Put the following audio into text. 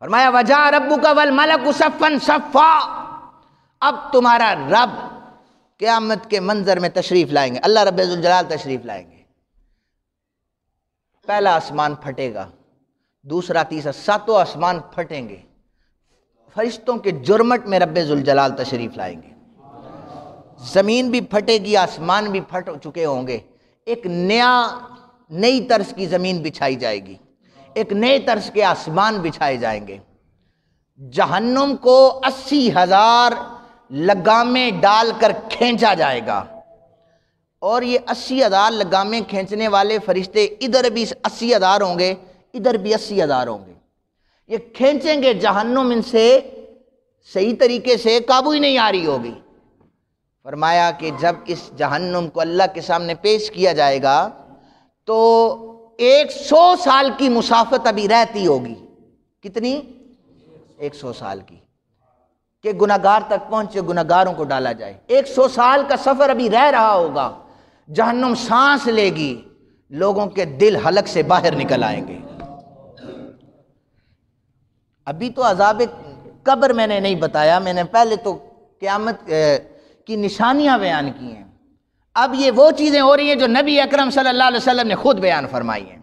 फरमाया वजा रबू का वल मलक उसफन सफ़ा अब तुम्हारा रब क्यामत के मंजर में तशरीफ़ लाएंगे अल्लाह रबाल तशरीफ़ लाएंगे पहला आसमान फटेगा दूसरा तीसरा सातों आसमान फटेंगे फरिश्तों के जुर्मट में रबाल तशरीफ़ लाएंगे ज़मीन भी फटेगी आसमान भी फट चुके होंगे एक नया नई तर्ज की ज़मीन बिछाई जाएगी एक नए तर्ज के आसमान बिछाए जाएंगे जहन्नुम को अस्सी हज़ार लगामें डाल कर खींचा जाएगा और ये अस्सी हज़ार लगामें खींचने वाले फरिश्ते इधर भी अस्सी हज़ार होंगे इधर भी अस्सी हज़ार होंगे ये खींचेंगे जहन्नुम इनसे सही तरीके से काबू ही नहीं आ रही होगी फरमाया कि जब इस जहन्नुम को अल्लाह के सामने पेश किया जाएगा तो एक सौ साल की मुसाफत अभी रहती होगी कितनी एक सौ साल की के गुनागार तक पहुंचे गुनागारों को डाला जाए एक सौ साल का सफ़र अभी रह रहा होगा जहन्नुम सांस लेगी लोगों के दिल हलक से बाहर निकल आएंगे अभी तो अजाब कब्र मैंने नहीं बताया मैंने पहले तो क़्यामत की निशानियां बयान की हैं अब ये वो चीज़ें हो रही हैं जो नबी अकरम सल्लल्लाहु अलैहि वसल्लम ने खुद बयान फरमाई हैं